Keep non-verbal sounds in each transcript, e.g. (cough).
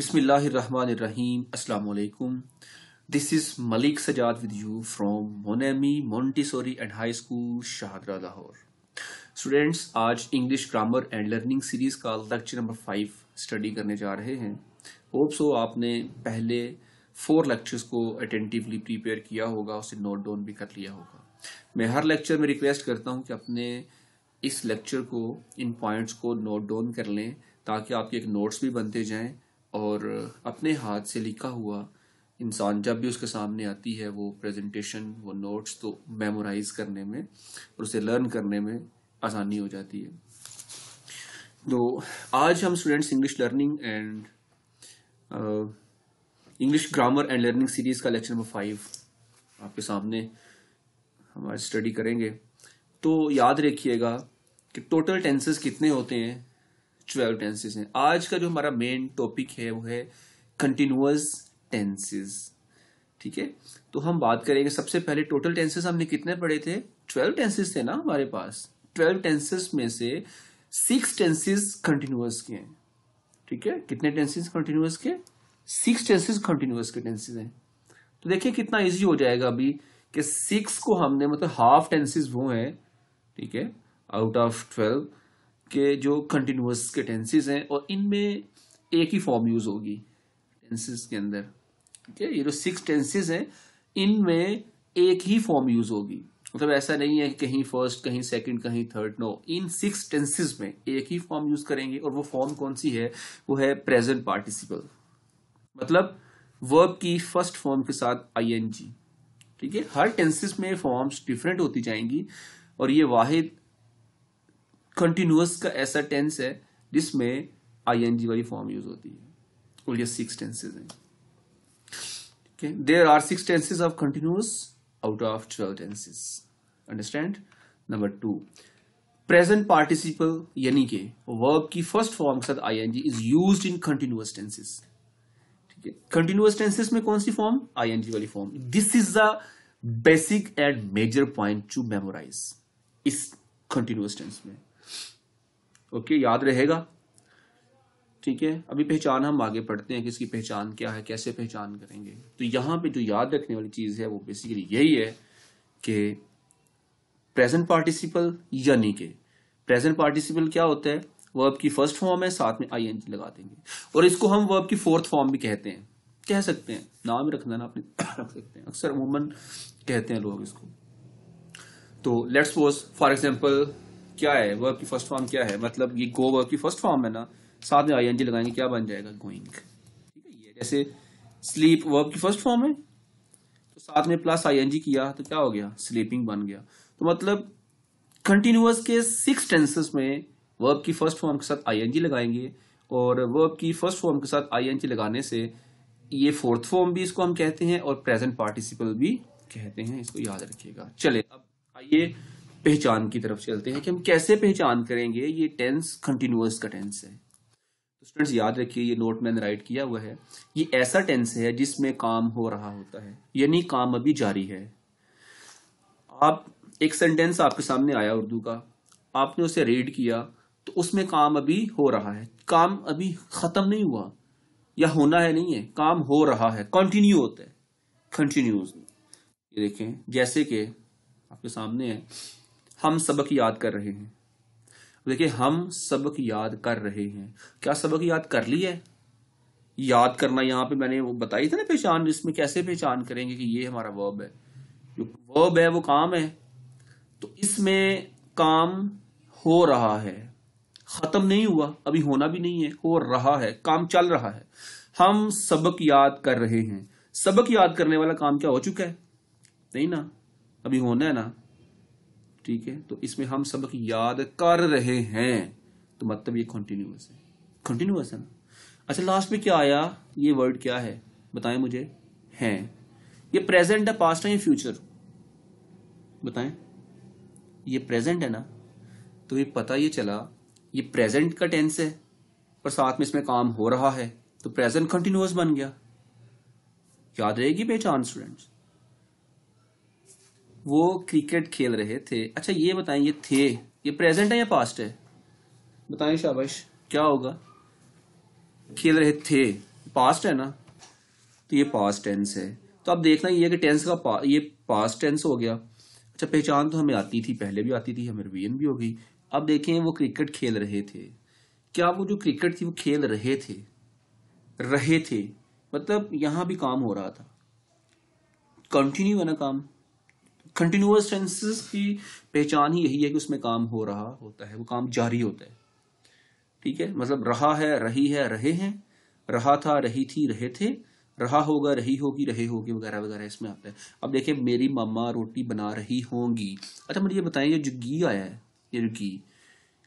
बिस्मिल्लाहिर्रहमानिर्रहीम अस्सलाम वालेकुम this is Malik Sajjad with you from मोनेमी Montessori and high school Shahdara Lahore students आज English grammar and learning series का लेक्चर नंबर फाइव स्टडी करने जा रहे हैं होप सो आपने पहले फोर लेक्चर्स को अटेंटिवली प्रिपेयर किया होगा उसे नोट डाउन भी कर लिया होगा मैं हर लेक्चर में रिक्वेस्ट करता हूं कि अपने इस लेक्चर को इन पॉइंट्स को नोट डाउन कर लें ताकि आपके एक नोट्स भी बनते जाएं और अपने हाथ से लिखा हुआ इंसान जब भी उसके सामने आती है वो प्रेजेंटेशन वो नोट्स तो मेमोराइज करने में और उसे लर्न करने में आसानी हो जाती है तो आज हम students English learning and English grammar and learning series का लेक्चर नंबर फाइव आपके सामने हम आज स्टडी करेंगे तो याद रखिएगा कि टोटल टेंसेस कितने होते हैं ट्वेल्व टेंसेज हैं आज का जो हमारा मेन टॉपिक है वो है कंटिन्यूस टेंसेज ठीक है तो हम बात करेंगे सबसे पहले टोटल टेंसेज हमने कितने पढ़े थे ट्वेल्व टेंसेज थे ना हमारे पास ट्वेल्व टेंसेज में से सिक्स टेंसेज कंटिन्यूस के हैं ठीक है कितने टेंसेज कंटिन्यूस के सिक्स टेंसेज कंटिन्यूस के टेंसेज हैं तो देखिए कितना इजी हो जाएगा अभी कि सिक्स को हमने मतलब हाफ टेंसेज वो हैं ठीक है आउट ऑफ ट्वेल्व के जो कंटिन्यूस के टेंसेज हैं और इनमें एक ही फॉर्म यूज होगी टेंसेज के अंदर ठीक है ये जो सिक्स टेंसेज हैं इनमें एक ही फॉर्म यूज होगी मतलब ऐसा नहीं है कि कहीं फर्स्ट कहीं सेकंड कहीं third no in six tenses में एक ही फॉर्म यूज करेंगे और वो फॉर्म कौन सी है वो है प्रेजेंट पार्टिसिपल मतलब वर्ब की फर्स्ट फॉर्म के साथ आईएनजी ठीक है हर टेंसेज में फॉर्म्स डिफरेंट होती जाएंगी और ये वाहिद कंटिन्यूस का ऐसा टेंस है जिसमें आई एन जी वाली फॉर्म यूज होती है और ये सिक्स टेंसेज हैं ठीक है there are six tenses of continuous out of twelve tenses understand number two present participle यानी के वर्ब की फर्स्ट फॉर्म के साथ I N G is use in continuous tenses ठीक है कंटिन्यूअस टेंसेस में कौन सी फॉर्म आई एन जी वाली form this is the basic and major point to memorise इस कंटिन्यूअस टेंस में ओके याद रहेगा ठीक है अभी पहचान हम आगे पढ़ते हैं कि इसकी पहचान क्या है कैसे पहचान करेंगे तो यहां पे जो याद रखने वाली चीज़ है वो बेसिकली यही है कि प्रेजेंट पार्टिसिपल यानी के प्रेजेंट पार्टिसिपल क्या होता है वर्ब की फर्स्ट फॉर्म है साथ में आई एन लगा देंगे और इसको हम वर्ब की फोर्थ फॉर्म भी कहते हैं कह सकते हैं नाम रखना ना अपने रख सकते हैं अक्सर अमूमन कहते हैं लोग इसको तो लेट्स सपोज फॉर एग्जाम्पल क्या है वर्ब की फर्स्ट फॉर्म क्या है मतलब ये गो वर्ब की फर्स्ट फॉर्म है ना साथ में आई लगाएंगे क्या बन जाएगा गोइंग ठीक है ये जैसे स्लीप वर्ब की फर्स्ट फॉर्म है तो साथ में प्लस आई किया तो क्या हो गया स्लीपिंग बन गया तो मतलब कंटिन्यूस के सिक्स टेंसेस में वर्ब की फर्स्ट फॉर्म के साथ आई लगाएंगे और वर्ब की फर्स्ट फॉर्म के साथ आई लगाने से ये फोर्थ फॉर्म भी इसको हम कहते हैं और प्रेजेंट पार्टिसिपल भी कहते हैं इसको याद रखिएगा चले अब आइए पहचान की तरफ चलते हैं कि हम कैसे पहचान करेंगे ये टेंस कंटिन्यूस का टेंस है तो स्टूडेंट्स याद रखिए ये नोट मैंने राइट किया हुआ है ये ऐसा टेंस है जिसमें काम हो रहा होता है यानी काम अभी जारी है आप एक सेंटेंस आपके सामने आया उर्दू का आपने उसे रीड किया तो उसमें काम अभी हो रहा है काम अभी ख़त्म नहीं हुआ या होना है नहीं है काम हो रहा है कंटिन्यू होता है कंटिन्यूस ये देखें जैसे कि आपके सामने है हम सबक याद कर रहे हैं देखिए हम सबक याद कर रहे हैं क्या सबक याद कर लिया है याद करना यहां पे मैंने वो बताई था ना पहचान इसमें कैसे पहचान करेंगे कि ये हमारा वर्ब है जो वर्ब है वो काम है तो इसमें काम हो रहा है खत्म नहीं हुआ अभी होना भी नहीं है हो रहा है काम चल रहा है हम सबक याद कर रहे हैं सबक याद करने वाला काम क्या हो चुका है नहीं ना अभी होना है ना ठीक है तो इसमें हम सबक याद कर रहे हैं तो मतलब ये कॉन्टिन्यूस है कॉन्टिन्यूस है ना अच्छा लास्ट में क्या आया ये वर्ड क्या है बताएं मुझे है ये प्रेजेंट है पास्ट है या फ्यूचर बताएं ये प्रेजेंट है ना तो ये पता ये चला ये प्रेजेंट का टेंस है पर साथ में इसमें काम हो रहा है तो प्रेजेंट कंटिन्यूस बन गया याद रहेगी पहचान स्टूडेंट्स वो क्रिकेट खेल रहे थे अच्छा ये बताएं ये थे ये प्रेजेंट है या पास्ट है बताएं शाबाश क्या होगा खेल रहे थे पास्ट है ना तो ये पास्ट टेंस है तो अब देखना ये कि टेंस का पा, ये पास्ट टेंस हो गया अच्छा पहचान तो हमें आती थी पहले भी आती थी हमें रिवीजन भी होगी अब देखें वो क्रिकेट खेल रहे थे क्या वो जो क्रिकेट थी वो खेल रहे थे रहे थे मतलब यहां भी काम हो रहा था कंटिन्यू है ना काम कंटिन्यूस टेंसेस की पहचान ही यही है कि उसमें काम हो रहा होता है वो काम जारी होता है ठीक है मतलब रहा है रही है रहे हैं रहा था रही थी रहे थे रहा होगा रही होगी रहे होगी वगैरह वगैरह इसमें आता है अब देखिए मेरी मामा रोटी बना रही होंगी अच्छा मुझे ये बताएं ये जो गी आया है ये जो गी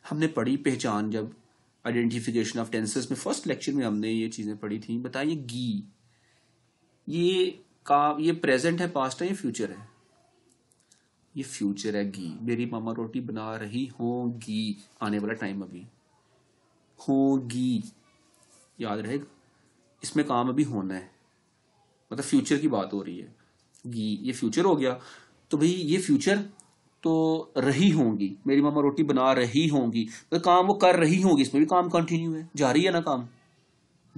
हमने पढ़ी पहचान जब आइडेंटिफिकेशन ऑफ टेंसेस में फर्स्ट लेक्चर में हमने ये चीज़ें पढ़ी थी बताइए गी ये का ये प्रेजेंट है पास्ट है या फ्यूचर है ये फ्यूचर है घी मेरी मामा रोटी बना रही होगी आने वाला टाइम अभी होगी याद रहेगा इसमें काम अभी होना है मतलब फ्यूचर की बात हो रही है घी ये फ्यूचर हो गया तो भाई ये फ्यूचर तो रही होंगी मेरी मामा रोटी बना रही होंगी तो काम वो कर रही होंगी इसमें भी काम कंटिन्यू है जारी है ना काम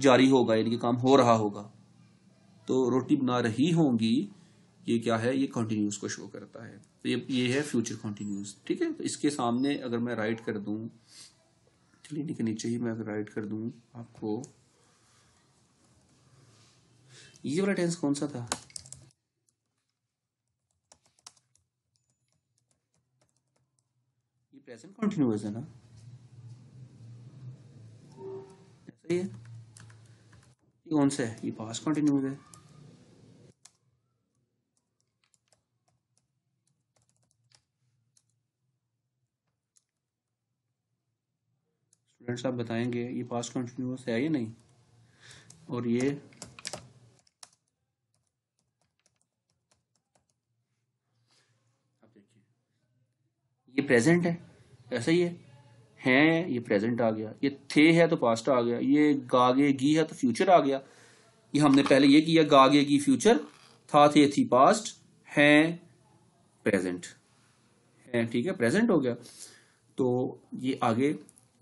जारी होगा यानी कि काम हो रहा होगा तो रोटी बना रही होंगी ये क्या है ये कॉन्टीन्यूस को शो करता है तो ये ये है फ्यूचर कॉन्टीन्यूस ठीक है तो इसके सामने अगर मैं राइट कर दूं चलिए के नीचे ही मैं अगर राइट कर दू आपको ये वाला टेंस कौन सा था ये प्रेजेंट कॉन्टिन्यूस है ना ऐसा ही है ये कौन सा है ये पास कॉन्टीन्यूस है फ्रेंड्स आप बताएंगे ये पास्ट कंटिन्यूस है या नहीं और ये आप देखिए ये प्रेजेंट है ऐसा ही है है ये प्रेजेंट आ गया ये थे है तो पास्ट आ गया ये गागे गी है तो फ्यूचर आ गया ये हमने पहले ये किया गागे की फ्यूचर था थे थी पास्ट है प्रेजेंट है ठीक है प्रेजेंट हो गया तो ये आगे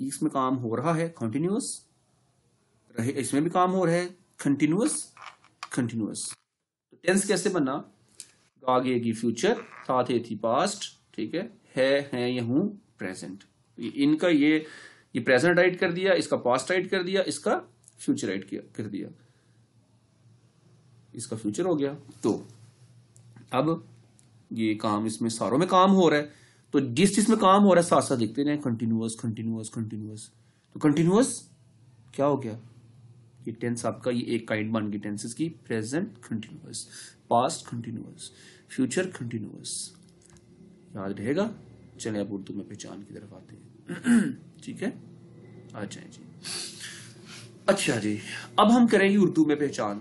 इसमें काम हो रहा है कॉन्टिन्यूस रहे इसमें भी काम हो रहा है कंटिन्यूस कंटिन्यूस तो टेंस कैसे बना आगे की फ्यूचर था थे थी पास्ट ठीक है है हैं या हूं प्रेजेंट इनका ये ये प्रेजेंट राइट कर दिया इसका पास्ट राइट कर दिया इसका फ्यूचर राइट किया कर दिया इसका फ्यूचर हो गया तो अब ये काम इसमें सारों में काम हो रहा है तो जिस चीज में काम हो रहा है साथ साथ देखते रहे कंटिन्यूस कंटिन्यूस कंटिन्यूस तो कंटिन्यूस क्या हो गया ये टेंस आपका ये एक काइंड बन गई टेंसेस की present continuous past continuous future continuous याद रहेगा चले अब उर्दू में पहचान की तरफ आते हैं (clears throat) ठीक है आ जाए जी अच्छा जी अब हम करेंगे उर्दू में पहचान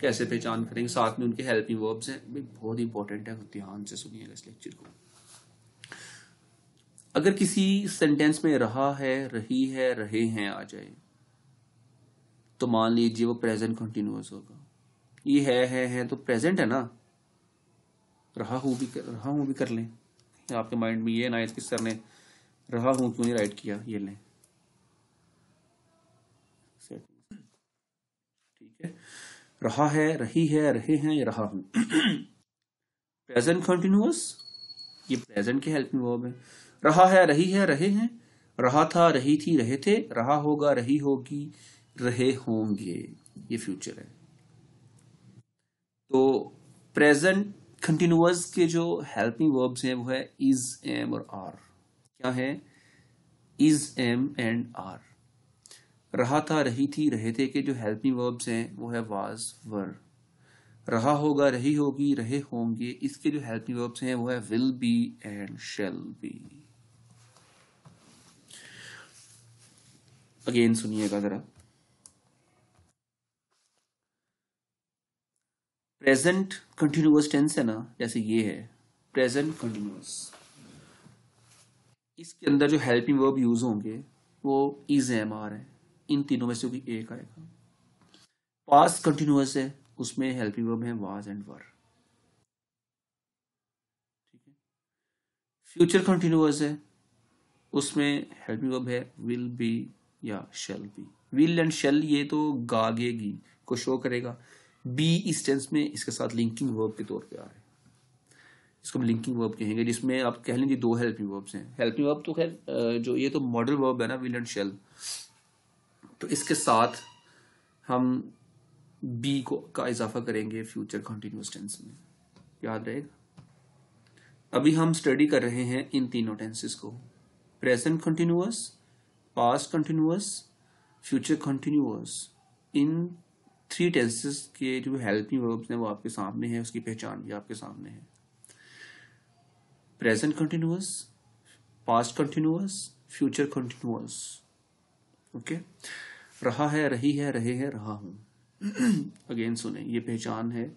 कैसे पहचान करेंगे साथ में उनके हेल्पिंग वर्ब्स हैं बहुत इंपॉर्टेंट है ध्यान से सुनिएगा इस लेक्चर को अगर किसी सेंटेंस में रहा है रही है रहे हैं आ जाए तो मान लीजिए वो प्रेजेंट कंटिन्यूस होगा ये है है है तो प्रेजेंट है ना रहा हूं भी कर, रहा हूं भी कर लें आपके माइंड में ये ना कि सर ने रहा हूं क्यों नहीं राइट किया ये लें ठीक है रहा है रही है रहे हैं ये रहा हूं प्रेजेंट (clears throat) कंटिन्यूस ये प्रेजेंट के हेल्प में वर्ब है रहा है रही है रहे हैं रहा था रही थी रहे थे रहा होगा रही होगी रहे होंगे ये फ्यूचर है तो प्रेजेंट कंटिन्यूस के जो हेल्पिंग वर्ब्स हैं वो है इज एम और आर क्या है इज एम एंड आर रहा था रही थी रहे थे के जो हेल्पिंग वर्ब्स हैं वो है वाज वर रहा होगा रही होगी रहे होंगे इसके जो हेल्पिंग वर्ब्स हैं वो है will be and shall be again सुनिएगा जरा प्रेजेंट कंटिन्यूस टेंस है ना जैसे ये है प्रेजेंट कंटिन्यूस इसके अंदर जो हेल्पिंग वर्ब यूज होंगे वो इज एम आर है इन तीनों में से कोई एक आएगा पास कंटिन्यूस है उसमें हेल्पिंग वर्ब है वाज एंड वर ठीक है फ्यूचर कंटिन्यूस है उसमें हेल्पिंग वर्ब है विल बी या shall be will and shall ये तो गागेगी को शो करेगा बी इस टेंस में इसके साथ लिंकिंग वर्ब के तौर पे आ रहे हैं इसको हम लिंकिंग वर्ब कहेंगे जिसमें आप कह लेंगे दो हेल्पिंग वर्ब्स हैं हेल्पिंग वर्ब तो खैर जो ये तो मॉडल वर्ब है ना विल एंड शेल तो इसके साथ हम बी को का इजाफा करेंगे फ्यूचर कंटिन्यूस टेंस में याद रहेगा अभी हम स्टडी कर रहे हैं इन तीनों टेंसेस को present continuous past continuous future continuous इन थ्री टेंसेस के जो हेल्पिंग वर्ब्स हैं वो आपके सामने है उसकी पहचान भी आपके सामने है present continuous past continuous future continuous okay रहा है रही है रहे हैं रहा हूं अगेन (clears throat) सुने ये पहचान है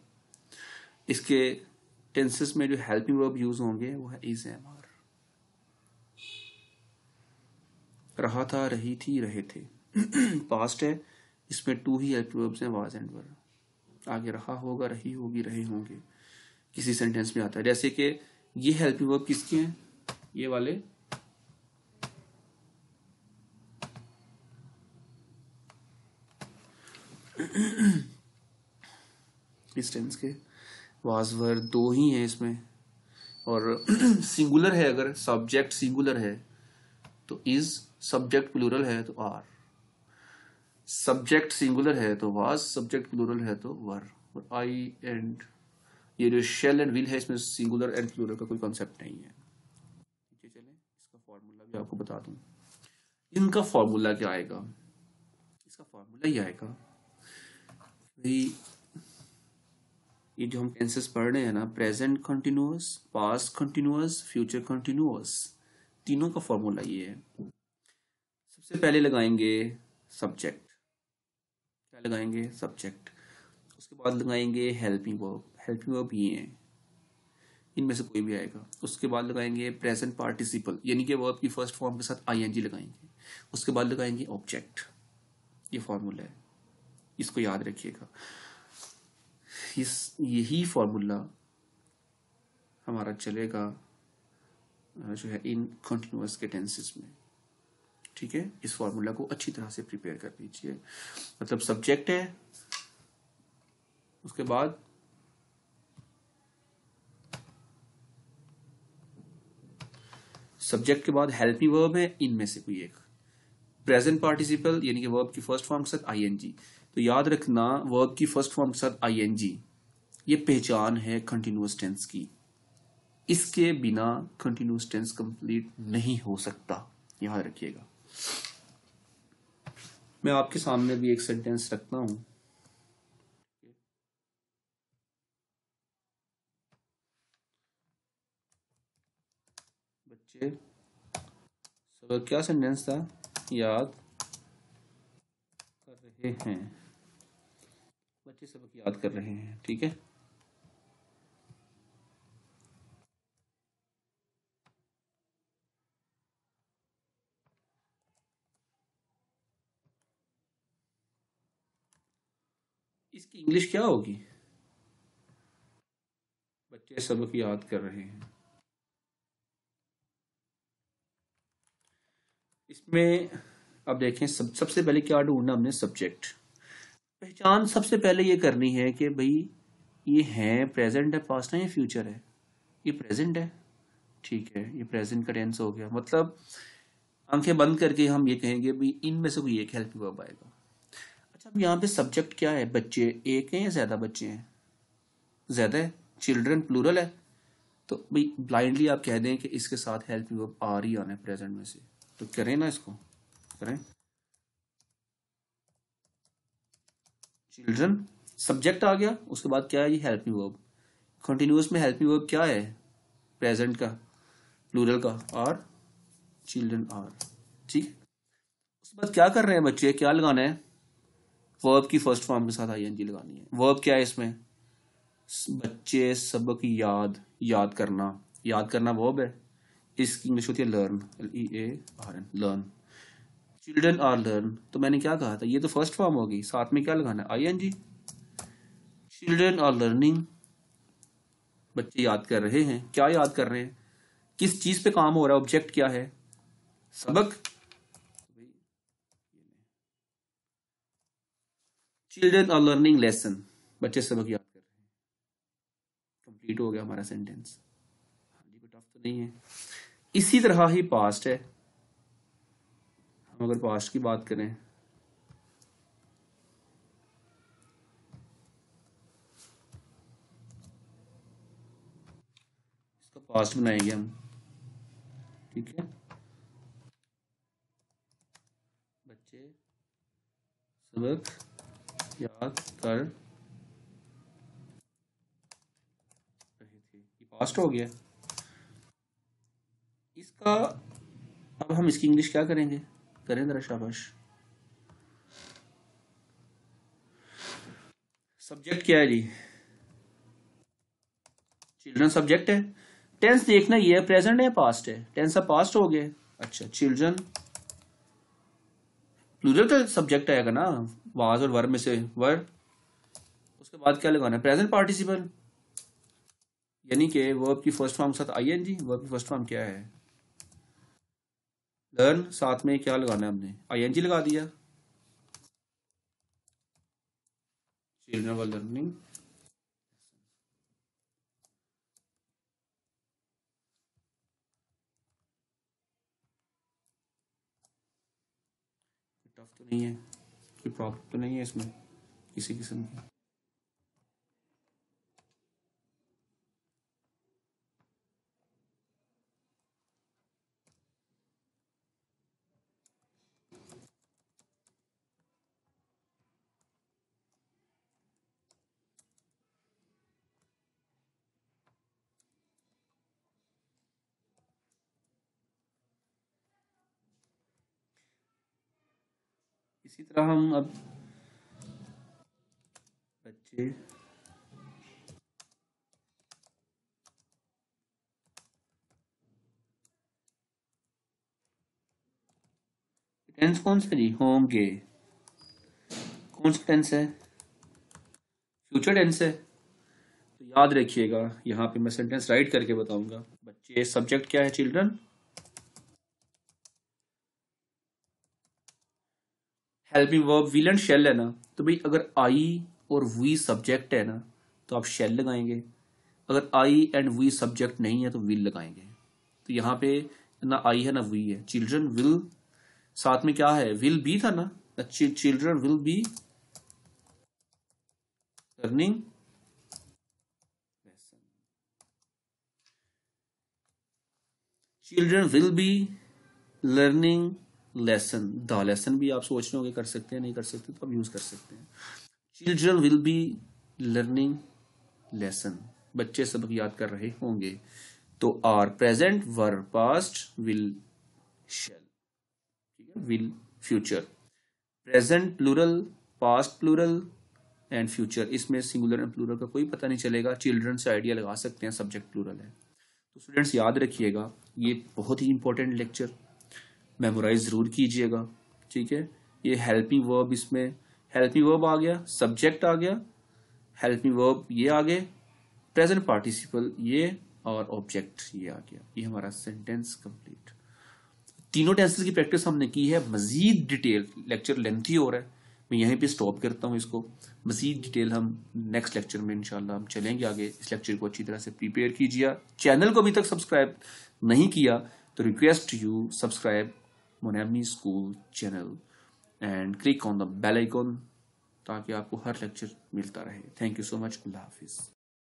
इसके टेंसेस में जो हेल्पिंग वर्ब यूज होंगे वो है इज एम आर रहा था रही थी रहे थे पास्ट (clears throat) है इसमें टू ही हेल्प वर्ब्स हैं वाज एंड वर आगे रहा होगा रही होगी रहे होंगे किसी सेंटेंस में आता है जैसे कि ये हेल्प वर्ब किसके हैं ये वाले (clears throat) इस टेंस के वाज वर दो ही हैं इसमें और सिंगुलर (clears throat) है अगर सब्जेक्ट सिंगुलर है तो इज सब्जेक्ट प्लूरल है तो आर सब्जेक्ट सिंगुलर है तो वाज सब्जेक्ट प्लूरल है तो वर और आई एंड ये जो शेल एंड विल है इसमें सिंगुलर एंड प्लूरल का कोई कॉन्सेप्ट नहीं है ठीक है चले इसका फॉर्मूला भी आपको बता दूं इनका फॉर्मूला क्या आएगा इसका फॉर्मूला ही आएगा ये जो हम टेंसेस पढ़ रहे हैं ना present continuous past continuous future continuous तीनों का फॉर्मूला ये है सबसे पहले लगाएंगे सब्जेक्ट क्या लगाएंगे सब्जेक्ट उसके बाद लगाएंगे हेल्पिंग वर्ब हेल्पिंग वर्ब ये हैं इनमें से कोई भी आएगा उसके बाद लगाएंगे प्रेजेंट पार्टिसिपल यानी कि वर्ब की फर्स्ट फॉर्म के साथ आईएनजी लगाएंगे उसके बाद लगाएंगे ऑब्जेक्ट ये फार्मूला है इसको याद रखिएगा इस यही फार्मूला हमारा चलेगा जो है इन कंटिन्यूस के टेंसेस में ठीक है इस फॉर्मूला को अच्छी तरह से प्रिपेयर कर लीजिए मतलब सब्जेक्ट है उसके बाद सब्जेक्ट के बाद हेल्पिंग वर्ब है इनमें से कोई एक प्रेजेंट पार्टिसिपल यानी कि वर्ब की फर्स्ट फॉर्म के साथ आईएनजी तो याद रखना वर्ब की फर्स्ट फॉर्म के साथ आईएनजी ये पहचान है कंटिन्यूस टेंस की इसके बिना कंटिन्यूस टेंस कंप्लीट नहीं हो सकता याद रखिएगा मैं आपके सामने भी एक सेंटेंस रखता हूं बच्चे सबक क्या सेंटेंस था याद कर रहे हैं बच्चे सबक याद कर रहे हैं ठीक है इसकी इंग्लिश क्या होगी बच्चे सबक याद कर रहे हैं इसमें अब देखें सब सबसे पहले क्या ढूंढना हमने सब्जेक्ट पहचान सबसे पहले ये करनी है कि भाई ये है प्रेजेंट है पास्ट है या फ्यूचर है ये प्रेजेंट है ठीक है ये प्रेजेंट का टेंस हो गया मतलब आंखें बंद करके हम ये कहेंगे भाई इनमें से कोई एक हेल्प वर्ब आएगा अच्छा यहाँ पे सब्जेक्ट क्या है बच्चे एक हैं या ज्यादा बच्चे हैं ज्यादा है चिल्ड्रन प्लूरल है तो भाई ब्लाइंडली आप कह दें कि इसके साथ हेल्प वर्ब आर ही आना है प्रेजेंट में से तो करें ना इसको करें चिल्ड्रन सब्जेक्ट आ गया उसके बाद क्या है ये हेल्प वर्ब कंटिन्यूस में हेल्प वर्ब क्या है प्रेजेंट का प्लूरल का आर चिल्ड्रन आर ठीक उसके बाद क्या कर रहे हैं बच्चे क्या लगाना है वर्ब की फर्स्ट फॉर्म के साथ आई एन जी लगानी है वर्ब क्या है इसमें बच्चे सबक याद याद करना याद करना वर्ब है इसकी इंग्लिश होती है learn L E A R N learn children are learn तो मैंने क्या कहा था ये तो फर्स्ट फॉर्म होगी साथ में क्या लगाना है I N G children are learning बच्चे याद कर रहे हैं क्या याद कर रहे हैं किस चीज पे काम हो रहा है ऑब्जेक्ट क्या है सबक चिल्ड्रेन आर लर्निंग लेसन बच्चे सबक याद कर रहे हैं कंप्लीट हो गया हमारा सेंटेंस हाँ जी टफ तो नहीं है इसी तरह ही पास्ट है हम अगर पास्ट की बात करें पास्ट बनाएंगे हम ठीक है बच्चे सबक याद कर रहे पास्ट हो गया इसका अब हम इसकी इंग्लिश क्या करेंगे करें जरा शाबाश सब्जेक्ट क्या है जी चिल्ड्रन सब्जेक्ट है टेंस देखना ये प्रेजेंट है पास्ट है टेंस अब पास्ट हो गए अच्छा चिल्ड्रन प्लूरल का सब्जेक्ट आएगा ना वाज और वर्ब में से वर्ब उसके बाद क्या लगाना है प्रेजेंट पार्टिसिपल यानी कि वर्ब की फर्स्ट फॉर्म के साथ आई एन जी वर्ब की फर्स्ट फॉर्म क्या है लर्न साथ में क्या लगाना है हमने आई एन जी लगा दिया चिल्ड्रन वर लर्निंग तो नहीं है कोई प्रॉब्लम तो नहीं है इसमें किसी किस्म की इसी तरह हम अब बच्चे टेंस कौन सा जी होंगे कौन सा टेंस है फ्यूचर टेंस है तो याद रखिएगा यहाँ पे मैं सेंटेंस राइट करके बताऊंगा बच्चे सब्जेक्ट क्या है children helping verb will and shall है ना तो भाई अगर आई और वी सब्जेक्ट है ना तो आप शेल लगाएंगे अगर आई एंड वी सब्जेक्ट नहीं है तो विल लगाएंगे तो यहाँ पे ना आई है ना वी है चिल्ड्रन विल साथ में क्या है विल बी था ना children will be learning children will be learning lesson the lesson भी आप सोच रहे होंगे कर सकते हैं नहीं कर सकते तो आप यूज़ कर सकते हैं children will be learning lesson बच्चे सबक याद कर रहे होंगे तो are present were past will shall ठीक है will future present plural past plural and future इसमें सिंगुलर एंड प्लूरल का कोई पता नहीं चलेगा चिल्ड्रन से आइडिया लगा सकते हैं सब्जेक्ट प्लूरल है तो स्टूडेंट्स याद रखिएगा ये बहुत ही इंपॉर्टेंट लेक्चर मेमोराइज ज़रूर कीजिएगा ठीक है ये हेल्पिंग वर्ब इसमें हेल्पिंग वर्ब आ गया सब्जेक्ट आ गया हेल्पिंग वर्ब ये आ गए प्रेजेंट पार्टिसिपल ये और ऑब्जेक्ट ये आ गया ये हमारा सेंटेंस कंप्लीट तीनों टेंसेस की प्रैक्टिस हमने की है मजीद डिटेल लेक्चर लेंथी हो रहा है मैं यहीं पे स्टॉप करता हूँ इसको मजीद डिटेल हम नेक्स्ट लेक्चर में इंशाल्लाह हम चलेंगे आगे इस लेक्चर को अच्छी तरह से प्रिपेयर कीजिए चैनल को अभी तक सब्सक्राइब नहीं किया तो request you subscribe Monami school channel and click on the bell icon ताकि आपको हर लेक्चर मिलता रहे थैंक यू सो मच अल्लाह हाफिज़